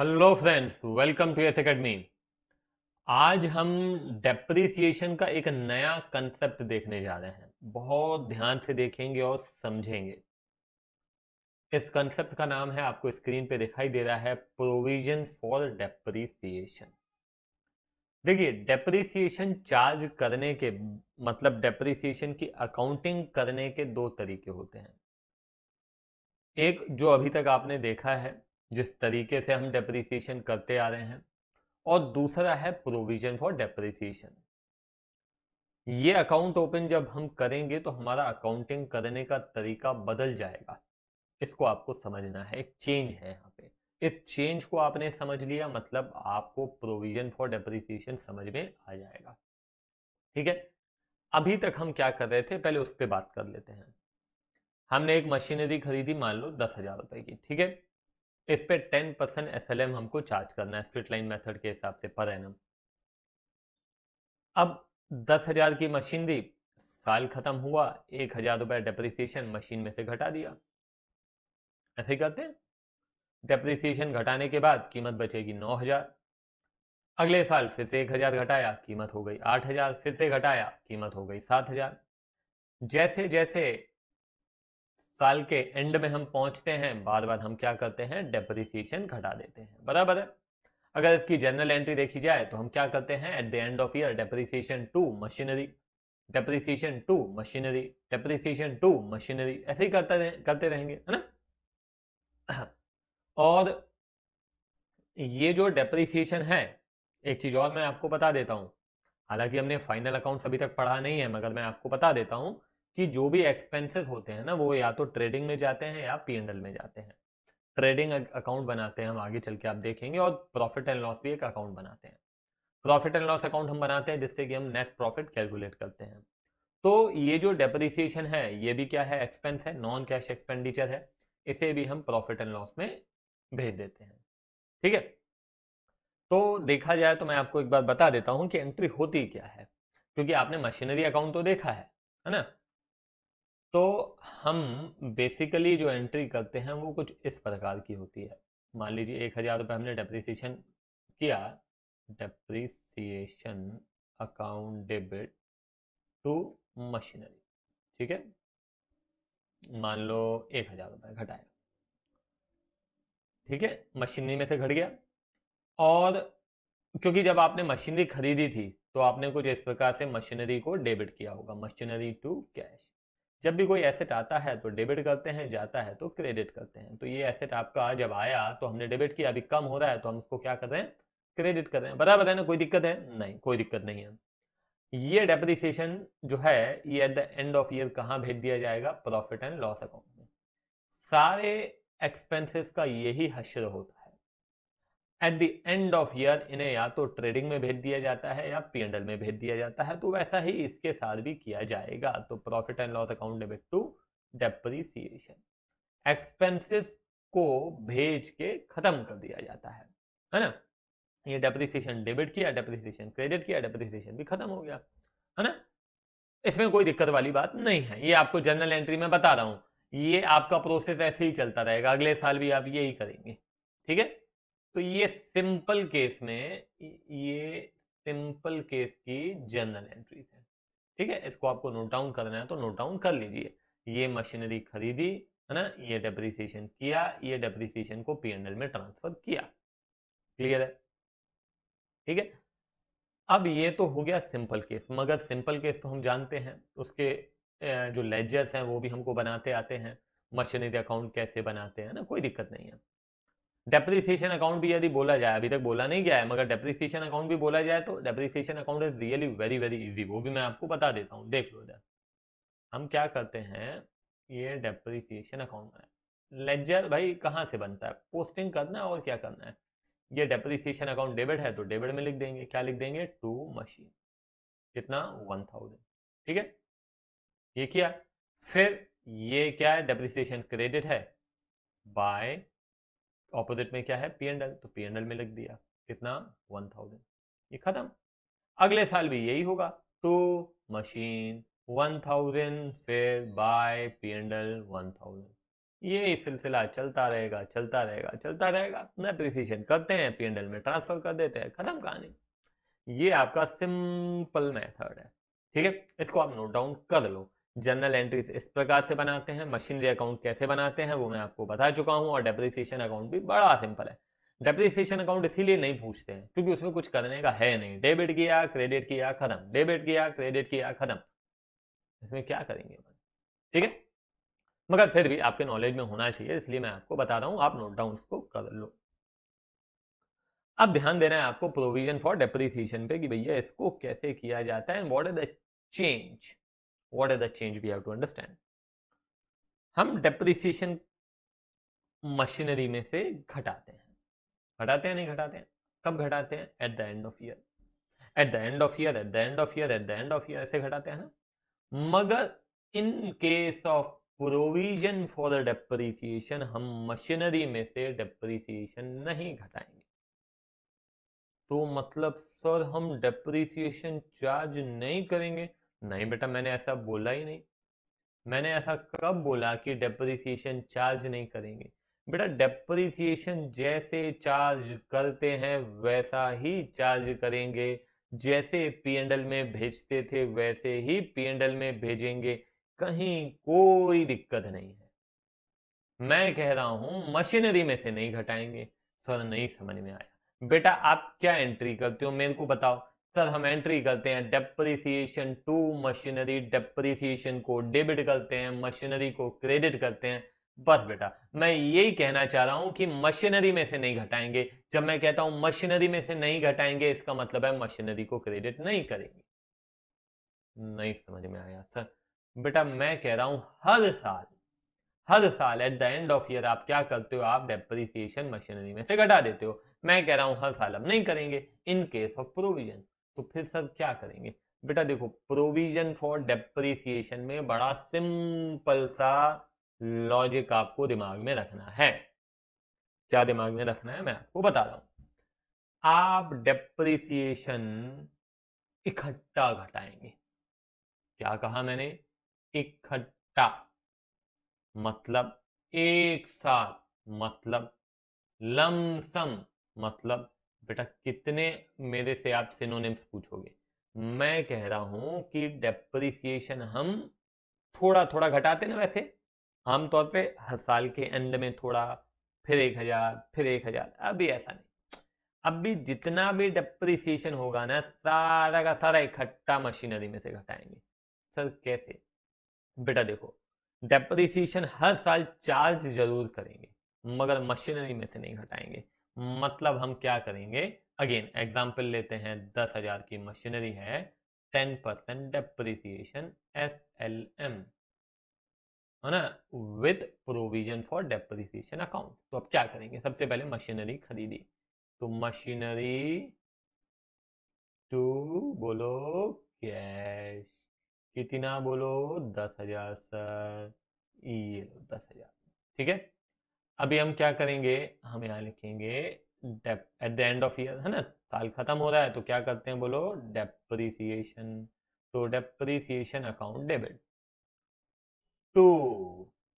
hello friends welcome to S academy आज हम depreciation का एक नया कंसेप्ट देखने जा रहे हैं बहुत ध्यान से देखेंगे और समझेंगे इस कंसेप्ट का नाम है आपको स्क्रीन पे दिखाई दे रहा है प्रोविजन फॉर डेप्रिसिएशन देखिए डेप्रिसिएशन चार्ज करने के मतलब डेप्रिसिएशन की अकाउंटिंग करने के दो तरीके होते हैं एक जो अभी तक आपने देखा है जिस तरीके से हम डेप्रिसिएशन करते आ रहे हैं और दूसरा है प्रोविजन फॉर डेप्रिसिएशन ये अकाउंट ओपन जब हम करेंगे तो हमारा अकाउंटिंग करने का तरीका बदल जाएगा इसको आपको समझना है एक चेंज है यहाँ पे इस चेंज को आपने समझ लिया मतलब आपको प्रोविजन फॉर डेप्रिसिएशन समझ में आ जाएगा ठीक है अभी तक हम क्या कर रहे थे पहले उस पर बात कर लेते हैं हमने एक मशीनरी खरीदी मान लो दस हजार रुपए की ठीक है इस पर टेन परसेंट एस हमको चार्ज करना है स्ट्रेट लाइन मेथड के हिसाब से पर एनम अब दस हजार की मशीन दी साल खत्म हुआ एक हजार रुपया डेप्रिसिएशन मशीन में से घटा दिया ऐसे ही करते हैं डेप्रिसिएशन घटाने के बाद कीमत बचेगी नौ हजार अगले साल फिर से एक हजार घटाया कीमत हो गई आठ हजार फिर से घटाया कीमत हो गई सात हजार जैसे जैसे साल के एंड में हम पहुंचते हैं बार बार हम क्या करते हैं डेप्रिसिएशन घटा देते हैं बराबर है अगर इसकी जनरल एंट्री देखी जाए तो हम क्या करते हैं at the end of year depreciation to machinery depreciation to machinery depreciation to machinery ऐसे ही करते रहे, करते रहेंगे है ना और ये जो डेप्रिसिएशन है एक चीज और मैं आपको बता देता हूँ हालांकि हमने फाइनल अकाउंट अभी तक पढ़ा नहीं है मगर मैं आपको बता देता हूँ कि जो भी एक्सपेंसेस होते हैं ना वो या तो ट्रेडिंग में जाते हैं या पी में जाते हैं ट्रेडिंग अकाउंट बनाते हैं हम आगे चल के आप देखेंगे और प्रॉफिट एंड लॉस भी एक अकाउंट बनाते हैं प्रॉफिट एंड लॉस अकाउंट हम बनाते हैं जिससे कि हम नेट प्रॉफिट कैलकुलेट करते हैं तो ये जो डेप्रिसिएशन है ये भी क्या है एक्सपेंस है नॉन कैश एक्सपेंडिचर है इसे भी हम प्रॉफिट एंड लॉस में भेज देते हैं ठीक है तो देखा जाए तो मैं आपको एक बार बता देता हूं कि एंट्री होती क्या है क्योंकि आपने मशीनरी अकाउंट तो देखा है है ना तो हम बेसिकली जो एंट्री करते हैं वो कुछ इस प्रकार की होती है मान लीजिए एक हज़ार रुपये हमने डेप्रिसिएशन किया depreciation account debit to machinery ठीक है मान लो एक हज़ार रुपये घटाया ठीक है मशीनरी में से घट गया और क्योंकि जब आपने मशीनरी खरीदी थी तो आपने कुछ इस प्रकार से मशीनरी को डेबिट किया होगा मशीनरी टू कैश जब भी कोई एसेट आता है तो डेबिट करते हैं जाता है तो क्रेडिट करते हैं तो ये एसेट आपका जब आया तो हमने डेबिट किया अभी कम हो रहा है तो हम उसको क्या कर रहे हैं क्रेडिट कर रहे हैं बराबर है ना कोई दिक्कत है नहीं कोई दिक्कत नहीं है ये डेप्रिसिएशन जो है ये at the end of year कहाँ भेज दिया जाएगा प्रॉफिट एंड लॉस अकाउंट में सारे एक्सपेंसेस का यही हश्र होता है at the end of year इन्हें या तो ट्रेडिंग में भेज दिया जाता है या पी में भेज दिया जाता है तो वैसा ही इसके साथ भी किया जाएगा तो profit and loss account debit to depreciation expenses को भेज के खत्म कर दिया जाता है है ना ये डेप्रिसिएशन डेबिट किया डेप्रिसिएशन क्रेडिट किया डेप्रिसिएशन भी खत्म हो गया है ना इसमें कोई दिक्कत वाली बात नहीं है ये आपको जनरल एंट्री में बता रहा हूँ ये आपका प्रोसेस ऐसे ही चलता रहेगा अगले साल भी आप यही करेंगे ठीक है तो ये सिंपल केस में ये सिंपल केस की जर्नल एंट्रीज है ठीक है इसको आपको नोट डाउन करना है तो नोट डाउन कर लीजिए ये मशीनरी खरीदी है ना ये डेप्रिसिएशन किया ये डेप्रिसिएशन को एल में ट्रांसफर किया क्लियर है ठीक है अब ये तो हो गया सिंपल केस मगर सिंपल केस तो हम जानते हैं उसके जो लेजर्स हैं वो भी हमको बनाते आते हैं मशीनरी अकाउंट कैसे बनाते हैं ना कोई दिक्कत नहीं है डेप्रिसिएशन अकाउंट भी यदि बोला जाए अभी तक बोला नहीं गया है मगर डेप्रिसिएशन अकाउंट भी बोला जाए तो depreciation account is really very very easy वो भी मैं आपको बता देता हूँ देख लो इधर हम क्या करते हैं ये डेप्रिसिएशन अकाउंट बनाए लेजर भाई कहाँ से बनता है पोस्टिंग करना है और क्या करना है ये डेप्रिसिएशन अकाउंट डेबिट है तो डेबिट में लिख देंगे क्या लिख देंगे टू मशीन कितना वन थाउजेंड ठीक है ये किया फिर ये क्या है डेप्रिसिएशन क्रेडिट है बाय ऑपोजिट में क्या है पी एंड एल तो पी एंड एल में लग दिया कितना वन थाउजेंड ये खत्म अगले साल भी यही होगा टू मशीन वन थाउजेंड फिर by P and L one thousand ये सिलसिला चलता रहेगा चलता रहेगा चलता रहेगा अपना डिसीजन करते हैं पी एंड एल में ट्रांसफर कर देते हैं खत्म कहानी ये आपका सिंपल मेथड है ठीक है इसको आप नोट डाउन कर लो जनरल एंट्रीज इस प्रकार से बनाते हैं मशीनरी अकाउंट कैसे बनाते हैं वो मैं आपको बता चुका हूँ और डेप्रिसिएशन अकाउंट भी बड़ा सिंपल है डेप्रिसिएशन अकाउंट इसीलिए नहीं पूछते हैं क्योंकि उसमें कुछ करने का है नहीं डेबिट किया क्रेडिट किया खत्म डेबिट किया क्रेडिट किया खत्म इसमें क्या करेंगे ठीक है मगर फिर भी आपके नॉलेज में होना चाहिए इसलिए मैं आपको बता रहा हूँ आप नोट डाउन उसको कर लो अब ध्यान देना है आपको प्रोविजन फॉर डेप्रिसिएशन पे कि भैया इसको कैसे किया जाता है and what is the change what is the change we have to understand हम डेप्रिसिएशन मशीनरी में से घटाते हैं घटाते हैं नहीं घटाते हैं कब घटाते हैं at the end of year at the end of year at the end of year at the end of year ऐसे घटाते हैं ना मगर in case of provision for the depreciation हम मशीनरी में से डेप्रिसिएशन नहीं घटाएंगे तो मतलब सर हम डेप्रिसिएशन चार्ज नहीं करेंगे नहीं बेटा मैंने ऐसा बोला ही नहीं मैंने ऐसा कब बोला कि डेप्रिसिएशन चार्ज नहीं करेंगे बेटा डेप्रिसिएशन जैसे चार्ज करते हैं वैसा ही चार्ज करेंगे जैसे एल में भेजते थे वैसे ही पीएनडल में भेजेंगे कहीं कोई दिक्कत नहीं है मैं कह रहा हूं मशीनरी में से नहीं घटाएंगे सर नहीं समझ में आया बेटा आप क्या एंट्री करते हो मेरे को बताओ सर हम एंट्री करते हैं डेप्रिसिएशन टू मशीनरी डेप्रिसिएशन को डेबिट करते हैं मशीनरी को क्रेडिट करते हैं बस बेटा मैं यही कहना चाह रहा हूं कि मशीनरी में से नहीं घटाएंगे जब मैं कहता हूं मशीनरी में से नहीं घटाएंगे इसका मतलब है मशीनरी को क्रेडिट नहीं करेंगे नहीं समझ में आया सर बेटा मैं कह रहा हूं हर साल हर साल at the end of year आप क्या करते हो आप डेप्रिसिएशन मशीनरी में से घटा देते हो मैं कह रहा हूं हर साल अब नहीं करेंगे इन केस ऑफ प्रोविजन तो फिर सर क्या करेंगे बेटा देखो प्रोविजन फॉर डेप्रिसिएशन में बड़ा सिंपल सा लॉजिक आपको दिमाग में रखना है क्या दिमाग में रखना है मैं आपको बता रहा हूं आप डेप्रिसिएशन इकट्ठा घटाएंगे क्या कहा मैंने इकट्ठा मतलब एक साथ मतलब लमसम मतलब बेटा कितने मेरे से आप सिनोनिम्स पूछोगे मैं कह रहा हूं कि डेप्रिसिएशन हम थोड़ा थोड़ा घटाते ना वैसे आमतौर पे हर साल के एंड में थोड़ा फिर एक हजार फिर एक हजार अभी ऐसा नहीं अभी जितना भी डेप्रिसिएशन होगा ना सारा का सारा इकट्ठा मशीनरी में से घटाएंगे सर कैसे बेटा देखो डेप्रिसिएशन हर साल चार्ज जरूर करेंगे मगर मशीनरी में से नहीं घटाएंगे मतलब हम क्या करेंगे अगेन एग्जाम्पल लेते हैं दस हजार की मशीनरी है ten percent depreciation S L M है ना with provision for depreciation account तो अब क्या करेंगे सबसे पहले मशीनरी खरीदी तो मशीनरी टू बोलो कैश कितना बोलो दस हजार सर ये लो दस हजार ठीक है अभी हम क्या करेंगे हम यहाँ लिखेंगे at the end of year है ना साल खत्म हो रहा है तो क्या करते हैं बोलो डेप्रिसिएशन तो डेप्रिसिएशन अकाउंट डेबिट टू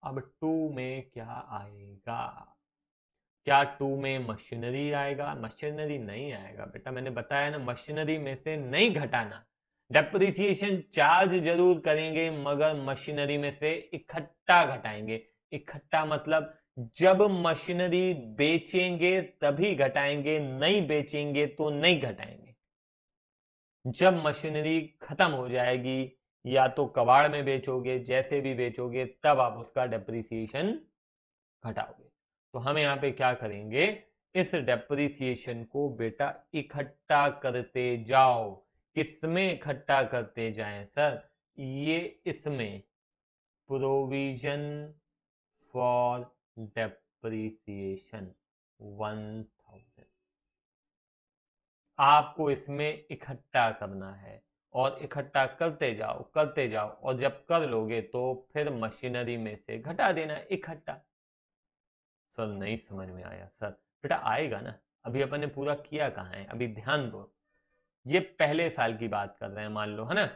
अब टू में क्या आएगा क्या टू में मशीनरी आएगा मशीनरी नहीं आएगा बेटा मैंने बताया ना मशीनरी में से नहीं घटाना डेप्रिसिएशन चार्ज जरूर करेंगे मगर मशीनरी में से इकट्ठा घटाएंगे इकट्ठा मतलब जब मशीनरी बेचेंगे तभी घटाएंगे नहीं बेचेंगे तो नहीं घटाएंगे जब मशीनरी खत्म हो जाएगी या तो कबाड़ में बेचोगे जैसे भी बेचोगे तब आप उसका डेप्रिसिएशन घटाओगे तो हम यहां पे क्या करेंगे इस डेप्रिसिएशन को बेटा इकट्ठा करते जाओ किसमें इकट्ठा करते जाए सर ये इसमें provision for depreciation one thousand आपको इसमें इकट्ठा करना है और इकट्ठा करते जाओ करते जाओ और जब कर लोगे तो फिर मशीनरी में से घटा देना इकट्ठा सर नहीं समझ में आया सर बेटा आएगा ना अभी अपन ने पूरा किया कहा है अभी ध्यान दो ये पहले साल की बात कर रहे हैं मान लो है ना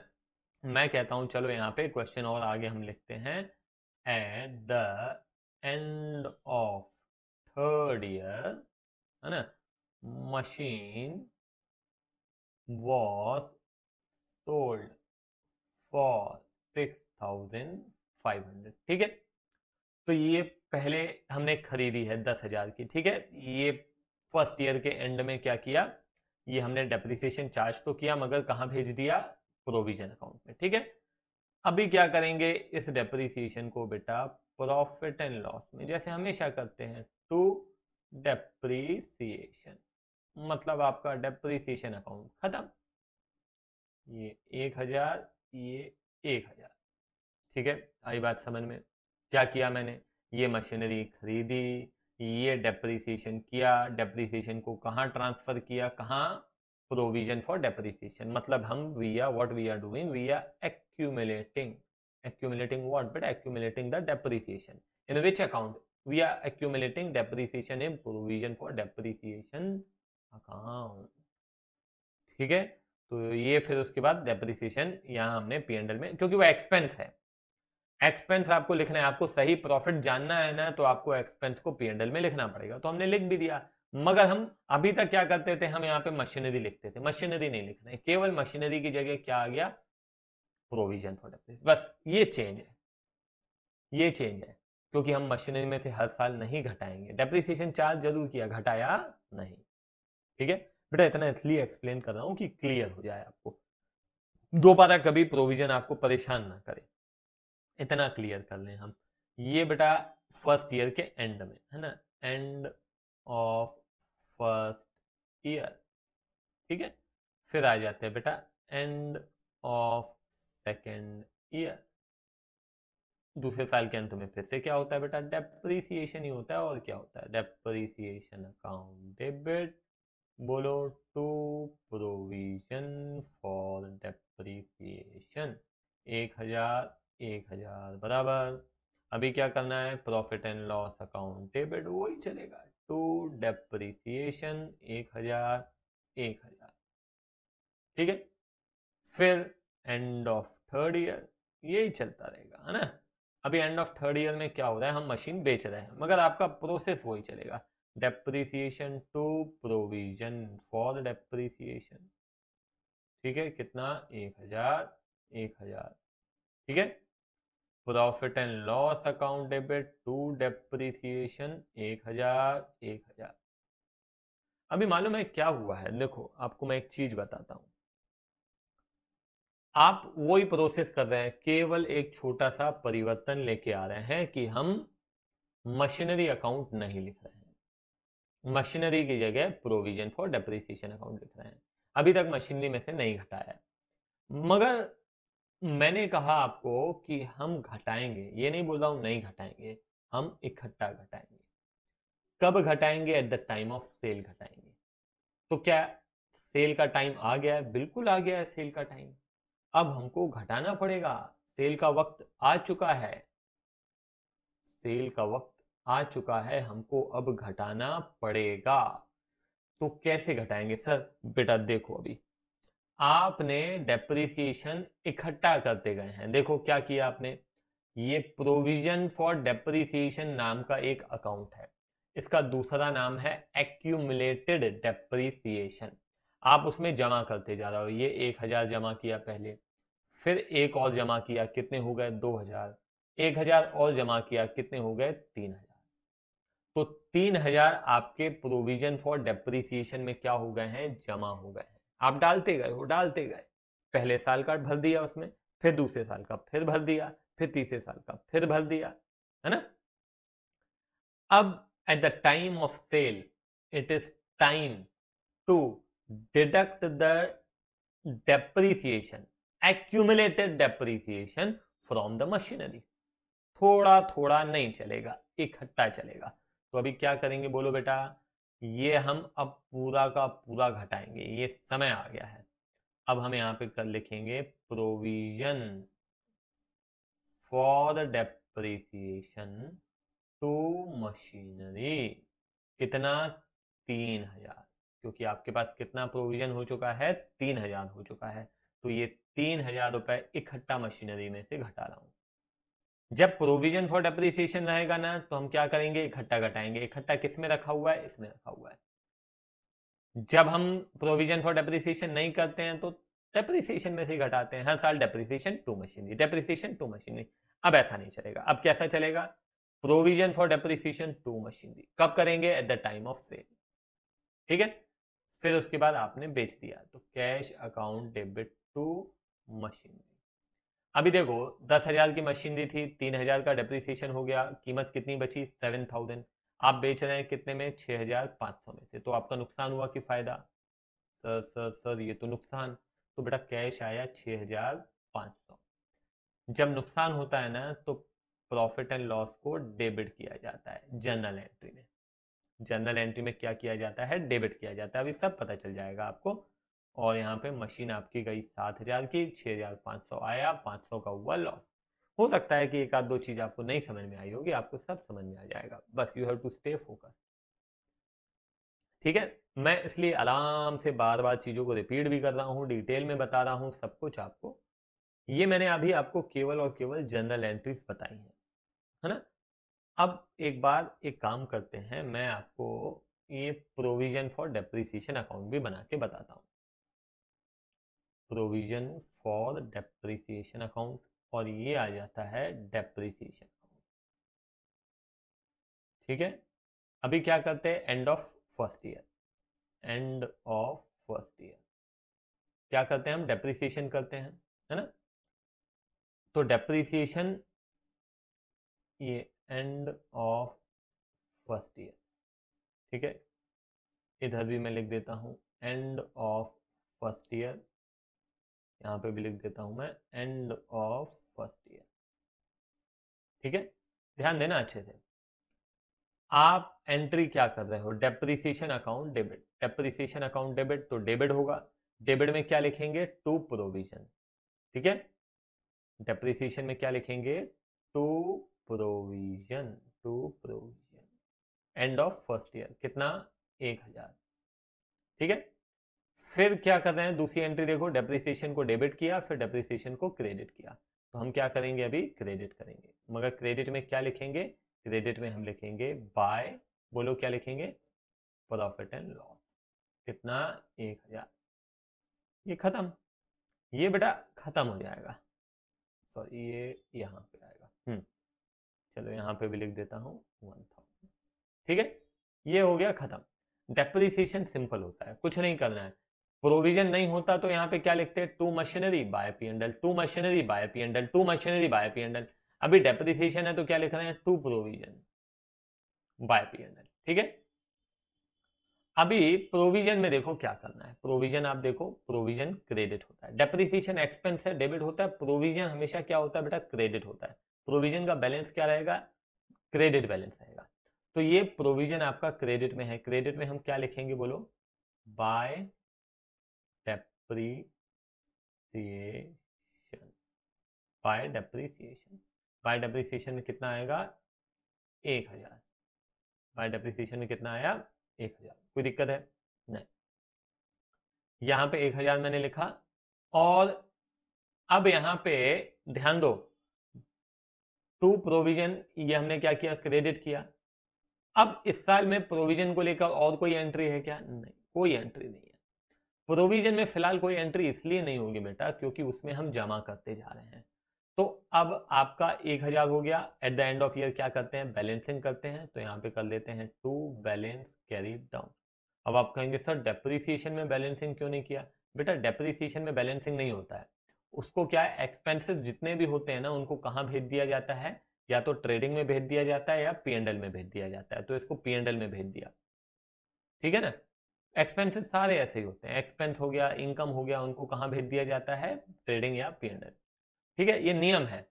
मैं कहता हूं चलो यहाँ पे क्वेश्चन और आगे हम लिखते हैं at the end of third year है ना machine was sold for six thousand five hundred ठीक है तो ये पहले हमने खरीदी है दस हजार की ठीक है ये फर्स्ट ईयर के एंड में क्या किया ये हमने डेप्रिसिएशन चार्ज तो किया मगर कहाँ भेज दिया प्रोविजन अकाउंट में ठीक है अभी क्या करेंगे इस डेप्रिसिएशन को बेटा प्रॉफिट एंड लॉस में जैसे हमेशा करते हैं टू डेप्रीसिएशन मतलब आपका डेप्रीसिएशन अकाउंट खत्म ये एक हजार ये एक हजार ठीक है आई बात समझ में क्या किया मैंने ये मशीनरी खरीदी ये डेप्रीसिएशन किया डेप्रीसिएशन को कहाँ ट्रांसफर किया कहाँ प्रोविजन फॉर डेप्रीसिएशन मतलब हम we are what we are doing we are accumulating accumulating what but accumulating the depreciation in which account we are accumulating depreciation in provision for depreciation account ठीक है तो ये फिर उसके बाद डेप्रिसिएशन यहाँ हमने पी एंडल में क्योंकि वो एक्सपेंस है एक्सपेंस आपको लिखना है आपको सही प्रॉफिट जानना है ना तो आपको एक्सपेंस को पी एंडल में लिखना पड़ेगा तो हमने लिख भी दिया मगर हम अभी तक क्या करते थे हम यहाँ पे मशीनरी लिखते थे मशीनरी नहीं लिखना है केवल मशीनरी की जगह क्या आ गया प्रोविजन फॉर बस ये चेंज है ये चेंज है क्योंकि हम मशीनरी में से हर साल नहीं घटाएंगे डेप्रिसिएशन चार्ज जरूर किया घटाया नहीं ठीक है बेटा इतना इसलिए एक्सप्लेन कर रहा हूं कि क्लियर हो जाए आपको दोबारा कभी प्रोविजन आपको परेशान ना करे इतना क्लियर कर लें हम ये बेटा फर्स्ट ईयर के एंड में है ना एंड ऑफ फर्स्ट ईयर ठीक है फिर आ जाते हैं बेटा एंड ऑफ सेकेंड ईयर दूसरे साल के अंत में फिर से क्या होता है बेटा डेप्रीसिएशन ही होता है और क्या होता है डेप्रीसिएशन अकाउंट डेबिट बोलो टू प्रोविजन फॉर डेप्रीसिएशन एक हजार एक हजार बराबर अभी क्या करना है profit and loss account debit वही चलेगा टू डेप्रीसिएशन एक हजार एक हजार ठीक है फिर एंड ऑफ थर्ड ईयर यही चलता रहेगा है ना अभी एंड ऑफ थर्ड ईयर में क्या हो रहा है हम मशीन बेच रहे हैं मगर आपका प्रोसेस वही चलेगा depreciation to provision for depreciation ठीक है कितना एक हजार एक हजार ठीक है profit and loss account debit to depreciation एक हजार एक हजार अभी मालूम है क्या हुआ है देखो आपको मैं एक चीज बताता हूँ आप वही प्रोसेस कर रहे हैं केवल एक छोटा सा परिवर्तन लेके आ रहे हैं कि हम मशीनरी अकाउंट नहीं लिख रहे हैं मशीनरी की जगह प्रोविजन फॉर डेप्रिसिएशन अकाउंट लिख रहे हैं अभी तक मशीनरी में से नहीं घटाया मगर मैंने कहा आपको कि हम घटाएंगे ये नहीं बोल रहा हूं नहीं घटाएंगे हम इकट्ठा घटाएंगे कब घटाएंगे at the time of sale घटाएंगे तो क्या सेल का टाइम आ गया है बिल्कुल आ गया है सेल का टाइम अब हमको घटाना पड़ेगा सेल का वक्त आ चुका है सेल का वक्त आ चुका है हमको अब घटाना पड़ेगा तो कैसे घटाएंगे सर बेटा देखो अभी आपने डेप्रिसिएशन इकट्ठा करते गए हैं देखो क्या किया आपने ये प्रोविजन फॉर डेप्रिसिएशन नाम का एक अकाउंट है इसका दूसरा नाम है एक्यूमुलेटेड डेप्रिसिएशन आप उसमें जमा करते जा रहे हो ये एक हजार जमा किया पहले फिर एक और जमा किया कितने हो गए दो हजार एक हजार और जमा किया कितने हो गए तीन हजार तो तीन हजार आपके प्रोविजन फॉर डेप्रिसिएशन में क्या हो गए हैं जमा हो गए हैं आप डालते गए हो डालते गए पहले साल का भर दिया उसमें फिर दूसरे साल का फिर भर दिया फिर तीसरे साल का फिर भर दिया है ना अब at the time of sale it is time to deduct the depreciation accumulated depreciation from the machinery थोड़ा थोड़ा नहीं चलेगा इकट्ठा चलेगा तो अभी क्या करेंगे बोलो बेटा ये हम अब पूरा का पूरा घटाएंगे ये समय आ गया है अब हम यहाँ पे कर लिखेंगे provision for depreciation to machinery कितना तीन हजार क्योंकि आपके पास कितना प्रोविजन हो चुका है तीन हजार हो चुका है तो ये तीन हजार रुपए इकट्ठा मशीनरी में से घटा रहा हूं जब प्रोविजन फॉर डेप्रिसिएशन रहेगा ना तो हम क्या करेंगे इकट्ठा घटाएंगे इकट्ठा किस में रखा हुआ है इसमें रखा हुआ है जब हम प्रोविजन फॉर डेप्रिसिएशन नहीं करते हैं तो डेप्रिसिएशन में से घटाते हैं हर साल depreciation to machinery depreciation to machinery अब ऐसा नहीं चलेगा अब कैसा चलेगा provision for depreciation to machinery कब करेंगे at the time of sale ठीक है फिर उसके बाद आपने बेच दिया तो cash account debit to machinery अभी देखो दस हजार की मशीनरी थी तीन हजार का डेप्रिसिएशन हो गया कीमत कितनी बची सेवन थाउजेंड आप बेच रहे हैं कितने में छह हजार पांच सौ में से तो आपका नुकसान हुआ कि फायदा सर सर सर ये तो नुकसान तो बेटा कैश आया छः हजार पांच सौ जब नुकसान होता है ना तो प्रॉफिट एंड लॉस को डेबिट किया जाता है जनरल एंट्री में जनरल एंट्री में क्या किया जाता है डेबिट किया जाता है अभी सब पता चल जाएगा आपको और यहाँ पे मशीन आपकी गई सात हज़ार की छह हज़ार पाँच सौ आया पाँच सौ का हुआ लॉस हो सकता है कि एक आध दो चीज़ आपको नहीं समझ में आई होगी आपको सब समझ में आ जाएगा बस you have to stay focus ठीक है मैं इसलिए आराम से बार बार चीज़ों को रिपीट भी कर रहा हूँ डिटेल में बता रहा हूँ सब कुछ आपको ये मैंने अभी आपको केवल और केवल जनरल एंट्रीज बताई है है ना अब एक बार एक काम करते हैं मैं आपको ये प्रोविजन फॉर डेप्रिसिएशन अकाउंट भी बना के बताता हूँ प्रोविजन फॉर डेप्रिसिएशन अकाउंट और ये आ जाता है डेप्रिसिएशन अकाउंट ठीक है अभी क्या करते हैं end of first year end of first year क्या करते हैं हम डेप्रिसिएशन करते हैं है ना तो डेप्रिसिएशन ये एंड ऑफ फर्स्ट ईयर ठीक है इधर भी मैं लिख देता हूं एंड ऑफ फर्स्ट ईयर यहाँ पे भी लिख देता हूं मैं एंड ऑफ फर्स्ट ईयर ठीक है ध्यान देना अच्छे से आप एंट्री क्या कर रहे हो depreciation account debit depreciation account debit तो डेबिट होगा डेबिट में क्या लिखेंगे टू प्रोविजन ठीक है डेप्रिसिएशन में क्या लिखेंगे to provision to provision end of first year कितना एक हजार ठीक है फिर क्या कर रहे हैं दूसरी एंट्री देखो डेप्रिसिएशन को डेबिट किया फिर डेप्रिसिएशन को क्रेडिट किया तो हम क्या करेंगे अभी क्रेडिट करेंगे मगर क्रेडिट में क्या लिखेंगे क्रेडिट में हम लिखेंगे बाय बोलो क्या लिखेंगे प्रॉफिट एंड लॉस कितना एक हजार ये खत्म ये बेटा खत्म हो जाएगा सॉरी ये यहाँ पे आएगा हम्म चलो यहाँ पे भी लिख देता हूँ वन थाउजेंड ठीक है ये हो गया खत्म डेप्रिसिएशन सिंपल होता है कुछ नहीं करना है प्रोविजन नहीं होता तो यहाँ पे क्या लिखते हैं to machinery by P and L to machinery by P and L to machinery by P and L अभी डेप्रिसिएशन है तो क्या लिख रहे हैं to provision by P and L ठीक है अभी प्रोविजन में देखो क्या करना है प्रोविजन आप देखो प्रोविजन क्रेडिट होता है डेप्रिसिएशन एक्सपेंस है डेबिट होता है प्रोविजन हमेशा क्या होता है बेटा क्रेडिट होता है प्रोविजन का बैलेंस क्या रहेगा क्रेडिट बैलेंस रहेगा तो ये प्रोविजन आपका क्रेडिट में है क्रेडिट में हम क्या लिखेंगे बोलो by depreciation by depreciation by depreciation में कितना आएगा एक हजार बाय डेप्रीसिएशन में कितना आया एक हजार कोई दिक्कत है नहीं यहां पे एक हजार मैंने लिखा और अब यहां पे ध्यान दो टू प्रोविजन ये हमने क्या किया क्रेडिट किया अब इस साल में प्रोविजन को लेकर और कोई एंट्री है क्या नहीं कोई एंट्री नहीं प्रोविजन में फिलहाल कोई एंट्री इसलिए नहीं होगी बेटा क्योंकि उसमें हम जमा करते जा रहे हैं तो अब आपका एक हजार हो गया at the end of year क्या करते हैं बैलेंसिंग करते हैं तो यहाँ पे कर लेते हैं टू बैलेंस कैरी डाउन अब आप कहेंगे सर डेप्रिसिएशन में बैलेंसिंग क्यों नहीं किया बेटा डेप्रिसिएशन में बैलेंसिंग नहीं होता है उसको क्या है एक्सपेंसिस जितने भी होते हैं ना उनको कहाँ भेज दिया जाता है या तो ट्रेडिंग में भेज दिया जाता है या पी में भेज दिया जाता है तो इसको पी में भेज दिया ठीक है ना एक्सपेंसेस सारे ऐसे ही होते हैं एक्सपेंस हो गया इनकम हो गया उनको कहाँ भेज दिया जाता है ट्रेडिंग या पी ठीक है ये नियम है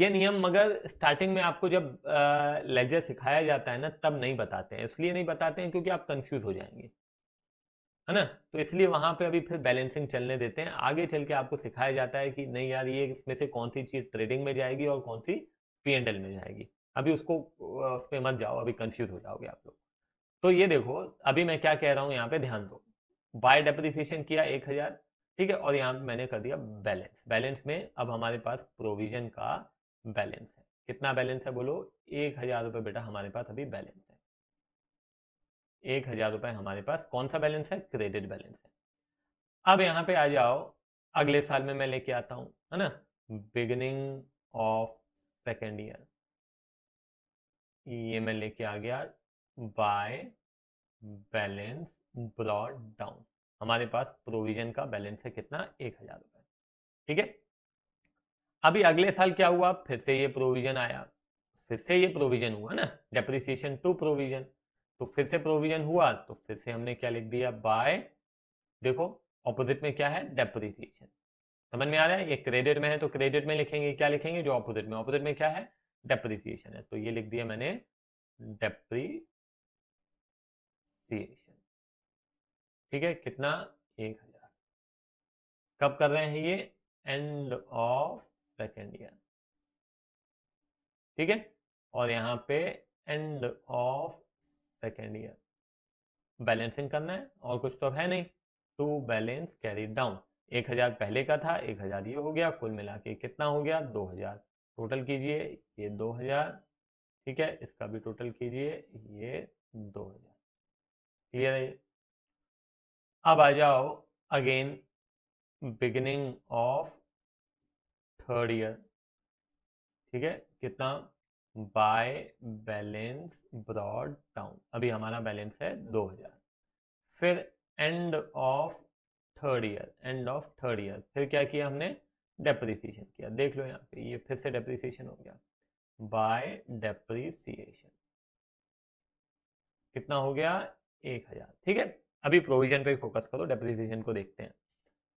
ये नियम मगर स्टार्टिंग में आपको जब लेजर सिखाया जाता है ना तब नहीं बताते हैं इसलिए नहीं बताते हैं क्योंकि आप कंफ्यूज हो जाएंगे है ना तो इसलिए वहां पे अभी फिर बैलेंसिंग चलने देते हैं आगे चल के आपको सिखाया जाता है कि नहीं यार ये इसमें से कौन सी चीज ट्रेडिंग में जाएगी और कौन सी पी एंड एल में जाएगी अभी उसको उस पर मत जाओ अभी कंफ्यूज हो जाओगे आप लोग तो ये देखो अभी मैं क्या कह रहा हूं यहाँ पे ध्यान दो बाय डेप्रिसिएशन किया एक हजार ठीक है और यहाँ मैंने कर दिया बैलेंस बैलेंस में अब हमारे पास प्रोविजन का बैलेंस है कितना बैलेंस है बोलो एक हजार रुपये बेटा हमारे पास अभी बैलेंस है एक हजार रुपये हमारे पास कौन सा बैलेंस है क्रेडिट बैलेंस है अब यहाँ पे आ जाओ अगले साल में मैं लेके आता हूँ है ना बिगनिंग ऑफ सेकेंड ईयर ये मैं लेके आ गया बाय बैलेंस ब्रॉड डाउन हमारे पास प्रोविजन का बैलेंस है कितना एक हजार रुपए ठीक है अभी अगले साल क्या हुआ फिर से ये प्रोविजन आया फिर से ये प्रोविजन हुआ ना डेप्रिसिएशन टू प्रोविजन तो फिर से प्रोविजन हुआ तो फिर से हमने क्या लिख दिया बाय देखो ऑपोजिट में क्या है डेप्रिसिएशन समझ में आ रहा है ये क्रेडिट में है तो क्रेडिट में लिखेंगे क्या लिखेंगे जो ऑपोजिट में ऑपोजिट में क्या है डेप्रिसिएशन है तो ये लिख दिया मैंने डेप्री एसोसिएशन ठीक है कितना एक हजार कब कर रहे हैं ये एंड ऑफ सेकेंड ईयर ठीक है और यहां पे end of second year balancing करना है और कुछ तो है नहीं टू बैलेंस कैरी डाउन एक हजार पहले का था एक हजार ये हो गया कुल मिला के कितना हो गया दो हजार टोटल कीजिए ये दो हजार ठीक है इसका भी टोटल कीजिए ये दो हजार क्लियर है अब आ जाओ again beginning of third year ठीक है कितना बाय बैलेंस ब्रॉड टाउन अभी हमारा बैलेंस है दो हजार फिर end of third year end of third year फिर क्या किया हमने डेप्रिसिएशन किया देख लो यहाँ पे ये फिर से डेप्रिसिएशन हो गया बाय डेप्रिसिएशन कितना हो गया एक हजार ठीक है अभी प्रोविजन पे फोकस करो डेप्रिसिएशन को देखते हैं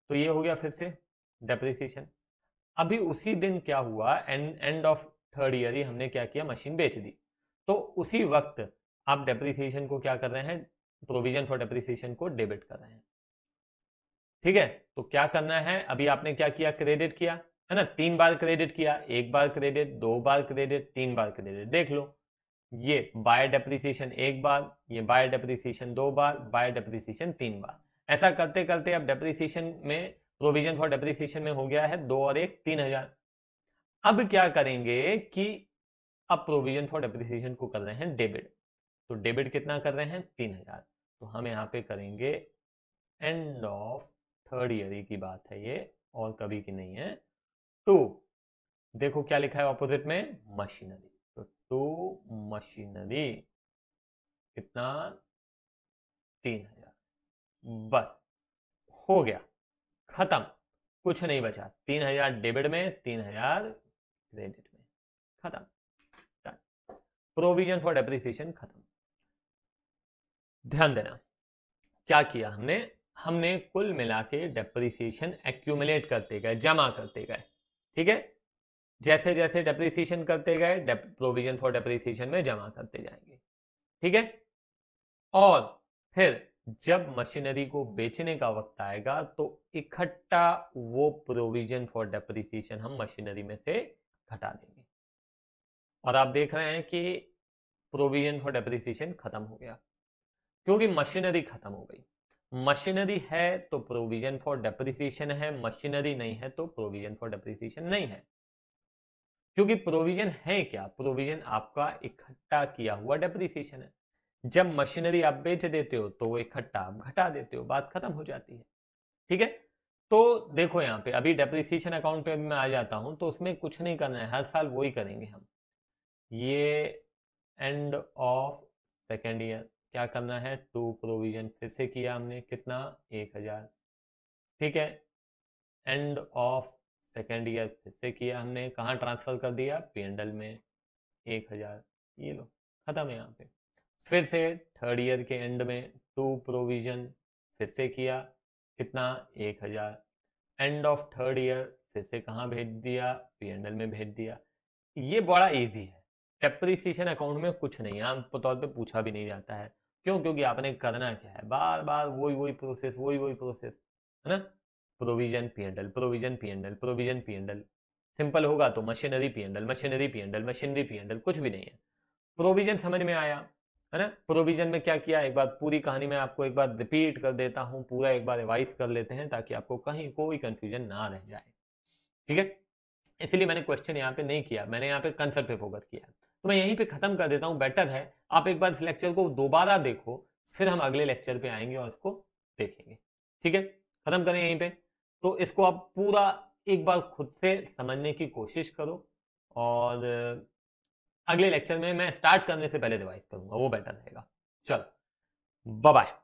तो ये हो गया फिर से डेप्रिसिएशन अभी उसी दिन क्या हुआ end end of third year ही हमने क्या किया मशीन बेच दी तो उसी वक्त आप डेप्रिसिएशन को क्या कर रहे हैं प्रोविजन फॉर डेप्रिसिएशन को डेबिट कर रहे हैं ठीक है तो क्या करना है अभी आपने क्या किया क्रेडिट किया है ना तीन बार क्रेडिट किया एक बार क्रेडिट दो बार क्रेडिट तीन बार क्रेडिट देख लो ये बाय डेप्रिसिएशन एक बार ये बाय डेप्रिसिएशन दो बार बाय डेप्रिसिएशन तीन बार ऐसा करते करते अब डेप्रिसिएशन में प्रोविजन फॉर डेप्रिसिएशन में हो गया है दो और एक तीन हजार अब क्या करेंगे कि अब प्रोविजन फॉर डेप्रिसिएशन को कर रहे हैं डेबिट तो डेबिट कितना कर रहे हैं तीन हजार तो हम यहाँ पे करेंगे एंड ऑफ थर्ड ईयर की बात है ये और कभी की नहीं है टू देखो क्या लिखा है ऑपोजिट में मशीनरी टू तो मशीनरी कितना तीन हजार बस हो गया खत्म कुछ नहीं बचा तीन हजार डेबिट में तीन हजार क्रेडिट में खत्म प्रोविजन फॉर डेप्रिसिएशन खत्म ध्यान देना क्या किया हमने हमने कुल मिला के डेप्रिसिएशन एक्यूमुलेट करते गए जमा करते गए ठीक है जैसे जैसे डेप्रिसिएशन करते गए प्रोविजन फॉर डेप्रिसिएशन में जमा करते जाएंगे ठीक है और फिर जब मशीनरी को बेचने का वक्त आएगा तो इकट्ठा वो प्रोविजन फॉर डेप्रिसिएशन हम मशीनरी में से घटा देंगे और आप देख रहे हैं कि प्रोविजन फॉर डेप्रिसिएशन खत्म हो गया क्योंकि मशीनरी खत्म हो गई मशीनरी है तो प्रोविजन फॉर डेप्रिसिएशन है मशीनरी नहीं है तो प्रोविजन फॉर डेप्रिसिएशन नहीं है क्योंकि प्रोविजन है क्या प्रोविजन आपका इकट्ठा किया हुआ डेप्रिसिएशन है जब मशीनरी आप बेच देते हो तो वो इकट्ठा आप घटा देते हो बात खत्म हो जाती है ठीक है तो देखो यहाँ पे अभी डेप्रिसिएशन अकाउंट पे मैं आ जाता हूं तो उसमें कुछ नहीं करना है हर साल वही करेंगे हम ये एंड ऑफ सेकेंड ईयर क्या करना है टू प्रोविजन फिर से किया हमने कितना एक हजार ठीक है एंड ऑफ सेकेंड ईयर फिर से किया हमने कहाँ ट्रांसफ़र कर दिया पी में एक हज़ार ये लो ख़त्म है यहाँ पे फिर से थर्ड ईयर के एंड में टू प्रोविज़न फिर से किया कितना एक हज़ार एंड ऑफ थर्ड ईयर फिर से कहाँ भेज दिया पी में भेज दिया ये बड़ा ईजी है डेप्रिसिएशन अकाउंट में कुछ नहीं है आम तौर पर पूछा भी नहीं जाता है क्यों क्योंकि आपने करना क्या है बार बार वही वही प्रोसेस वही वही प्रोसेस है ना provision P and L provision P and L provision P and L simple होगा तो machinery P and L machinery P and L machinery P and L कुछ भी नहीं है प्रोविजन समझ में आया है ना प्रोविजन में क्या किया एक बार पूरी कहानी में आपको एक बार रिपीट कर देता हूँ पूरा एक बार रिवाइज कर लेते हैं ताकि आपको कहीं कोई कंफ्यूजन ना रह जाए ठीक है इसलिए मैंने क्वेश्चन यहाँ पे नहीं किया मैंने यहाँ पे कंसर्ट पे फोकस किया तो मैं यहीं पे खत्म कर देता हूँ बेटर है आप एक बार इस लेक्चर को दोबारा देखो फिर हम अगले लेक्चर पे आएंगे और इसको देखेंगे ठीक है खत्म करें यहीं पर तो इसको आप पूरा एक बार खुद से समझने की कोशिश करो और अगले लेक्चर में मैं स्टार्ट करने से पहले रिवाइज करूंगा वो बेटर रहेगा चलो बाय